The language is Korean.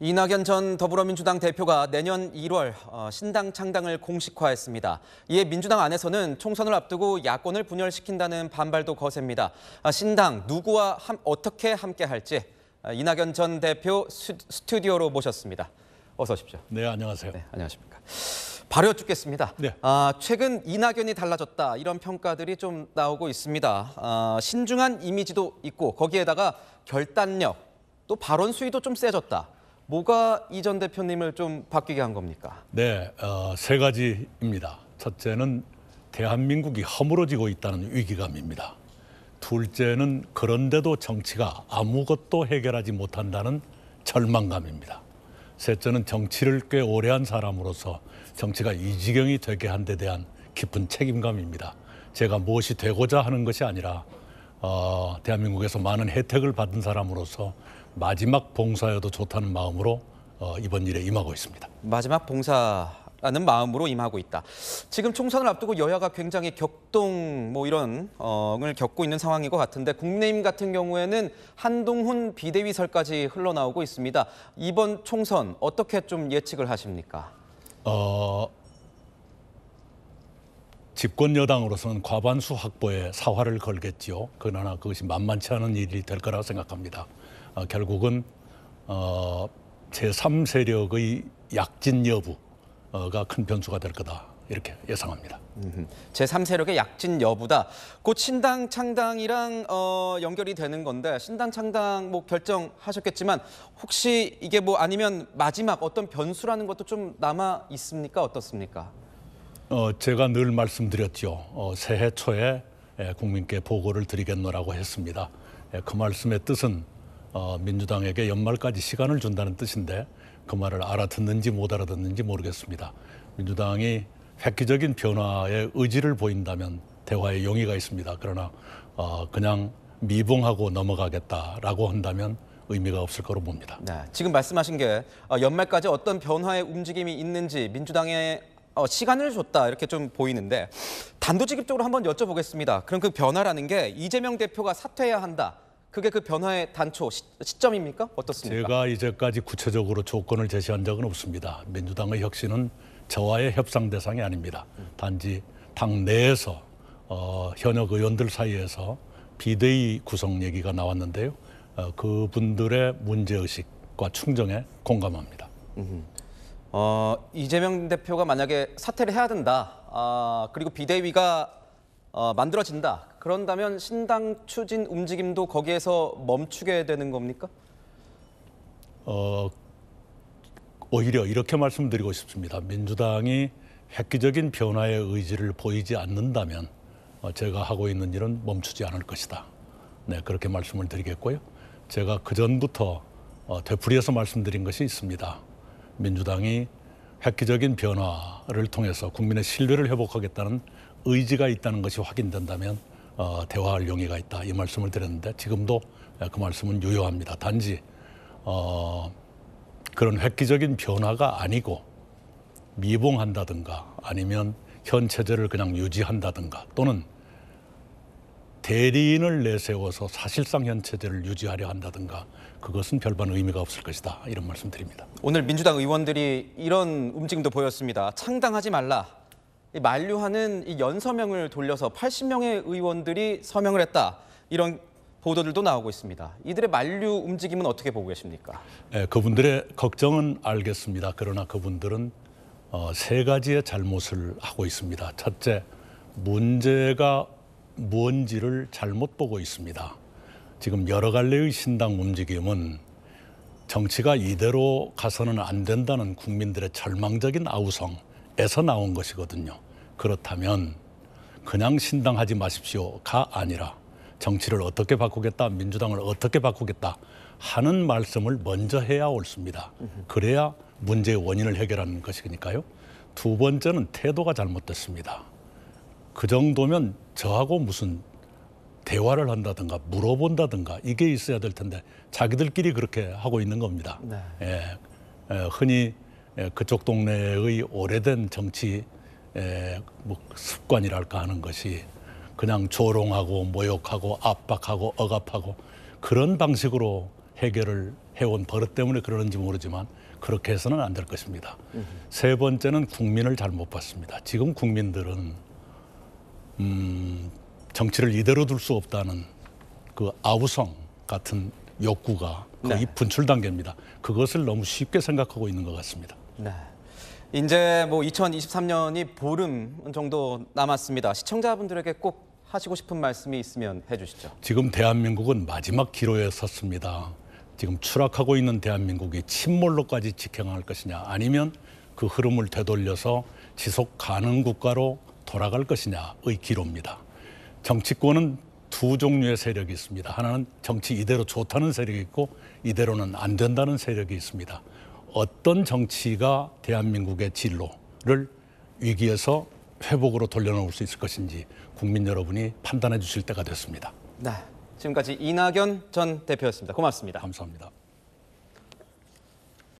이낙연 전 더불어민주당 대표가 내년 1월 어, 신당 창당을 공식화했습니다. 이에 민주당 안에서는 총선을 앞두고 야권을 분열시킨다는 반발도 거셉니다. 아, 신당 누구와 함, 어떻게 함께할지 아, 이낙연 전 대표 스튜디오로 모셨습니다. 어서 오십시오. 네, 안녕하세요. 네, 안녕하십니까. 바려 죽겠습니다. 네. 아, 최근 이낙연이 달라졌다 이런 평가들이 좀 나오고 있습니다. 아, 신중한 이미지도 있고 거기에다가 결단력 또 발언 수위도 좀 세졌다. 뭐가 이 전 대표님을 좀 바뀌게 한 겁니까? 네, 어, 세 가지입니다. 첫째는 대한민국이 허물어지고 있다는 위기감입니다. 둘째는 그런데도 정치가 아무것도 해결하지 못한다는 절망감입니다. 셋째는 정치를 꽤 오래 한 사람으로서 정치가 이 지경이 되게 한 데 대한 깊은 책임감입니다. 제가 무엇이 되고자 하는 것이 아니라 어, 대한민국에서 많은 혜택을 받은 사람으로서 마지막 봉사여도 좋다는 마음으로 어, 이번 일에 임하고 있습니다. 마지막 봉사라는 마음으로 임하고 있다. 지금 총선을 앞두고 여야가 굉장히 격동 뭐 이런 어을 겪고 있는 상황인 것 같은데 국내임 같은 경우에는 한동훈 비대위설까지 흘러나오고 있습니다. 이번 총선 어떻게 좀 예측을 하십니까? 어, 집권 여당으로서는 과반수 확보에 사활을 걸겠지요. 그러나 그것이 만만치 않은 일이 될 거라고 생각합니다. 어, 결국은 어, 제3세력의 약진 여부가 큰 변수가 될 거다. 이렇게 예상합니다. 제3세력의 약진 여부다. 곧 신당 창당이랑 어, 연결이 되는 건데 신당 창당 뭐 결정하셨겠지만 혹시 이게 뭐 아니면 마지막 어떤 변수라는 것도 좀 남아 있습니까? 어떻습니까? 어, 제가 늘 말씀드렸죠. 어, 새해 초에 예, 국민께 보고를 드리겠노라고 했습니다. 예, 그 말씀의 뜻은 어, 민주당에게 연말까지 시간을 준다는 뜻인데 그 말을 알아듣는지 못 알아듣는지 모르겠습니다. 민주당이 획기적인 변화에 의지를 보인다면 대화에 용의가 있습니다. 그러나 어, 그냥 미봉하고 넘어가겠다라고 한다면 의미가 없을 거로 봅니다. 네, 지금 말씀하신 게 어, 연말까지 어떤 변화의 움직임이 있는지 민주당의 어, 시간을 줬다 이렇게 좀 보이는데 단도직입적으로 한번 여쭤보겠습니다. 그럼 그 변화라는 게 이재명 대표가 사퇴해야 한다. 그게 그 변화의 단초 시, 점입니까 어떻습니까? 제가 이제까지 구체적으로 조건을 제시한 적은 없습니다. 민주당의 혁신은 저와의 협상 대상이 아닙니다. 단지 당 내에서 어, 현역 의원들 사이에서 비대위 구성 얘기가 나왔는데요. 어, 그분들의 문제의식과 충정에 공감합니다. 음흠. 어, 이재명 대표가 만약에 사퇴를 해야 된다. 아, 그리고 비대위가 어, 만들어진다. 그런다면 신당 추진 움직임도 거기에서 멈추게 되는 겁니까? 어, 오히려 이렇게 말씀드리고 싶습니다. 민주당이 획기적인 변화의 의지를 보이지 않는다면 어, 제가 하고 있는 일은 멈추지 않을 것이다. 네, 그렇게 말씀을 드리겠고요. 제가 그 전부터 어, 되풀이해서 말씀드린 것이 있습니다. 민주당이 획기적인 변화를 통해서 국민의 신뢰를 회복하겠다는 의지가 있다는 것이 확인된다면 어, 대화할 용의가 있다 이 말씀을 드렸는데 지금도 예, 그 말씀은 유효합니다. 단지 어, 그런 획기적인 변화가 아니고 미봉한다든가 아니면 현 체제를 그냥 유지한다든가 또는 대리인을 내세워서 사실상 현체제를 유지하려 한다든가 그것은 별반 의미가 없을 것이다 이런 말씀드립니다. 오늘 민주당 의원들이 이런 움직임도 보였습니다. 창당하지 말라. 만류하는 이 연서명을 돌려서 80명의 의원들이 서명을 했다. 이런 보도들도 나오고 있습니다. 이들의 만류 움직임은 어떻게 보고 계십니까? 네, 그분들의 걱정은 알겠습니다. 그러나 그분들은 어, 세 가지의 잘못을 하고 있습니다. 첫째, 문제가 무언지를 잘못 보고 있습니다. 지금 여러 갈래의 신당 움직임은 정치가 이대로 가서는 안 된다는 국민들의 절망적인 아우성에서 나온 것이거든요. 그렇다면 그냥 신당하지 마십시오가 아니라 정치를 어떻게 바꾸겠다, 민주당을 어떻게 바꾸겠다 하는 말씀을 먼저 해야 옳습니다. 그래야 문제의 원인을 해결하는 것이니까요. 두 번째는 태도가 잘못됐습니다. 그 정도면 저하고 무슨 대화를 한다든가 물어본다든가 이게 있어야 될 텐데 자기들끼리 그렇게 하고 있는 겁니다. 네. 예, 예 흔히 예, 그쪽 동네의 오래된 정치 예, 뭐 습관이랄까 하는 것이 그냥 조롱하고 모욕하고 압박하고 억압하고 그런 방식으로 해결을 해온 버릇 때문에 그러는지 모르지만 그렇게 해서는 안 될 것입니다. 음. 세 번째는 국민을 잘못 봤습니다. 지금 국민들은 음, 정치를 이대로 둘 수 없다는 그 아우성 같은 욕구가 거의 네. 분출 단계입니다. 그것을 너무 쉽게 생각하고 있는 것 같습니다. 네. 이제 뭐 2023년이 보름 정도 남았습니다. 시청자분들에게 꼭 하시고 싶은 말씀이 있으면 해주시죠. 지금 대한민국은 마지막 기로에 섰습니다. 지금 추락하고 있는 대한민국이 침몰로까지 직행할 것이냐 아니면 그 흐름을 되돌려서 지속 가능 국가로 돌아갈 것이냐의 기로입니다. 정치권은 두 종류의 세력이 있습니다. 하나는 정치 이대로 좋다는 세력이 있고 이대로는 안 된다는 세력이 있습니다. 어떤 정치가 대한민국의 진로를 위기에서 회복으로 돌려놓을 수 있을 것인지 국민 여러분이 판단해 주실 때가 됐습니다. 네. 지금까지 이낙연 전 대표였습니다. 고맙습니다. 감사합니다.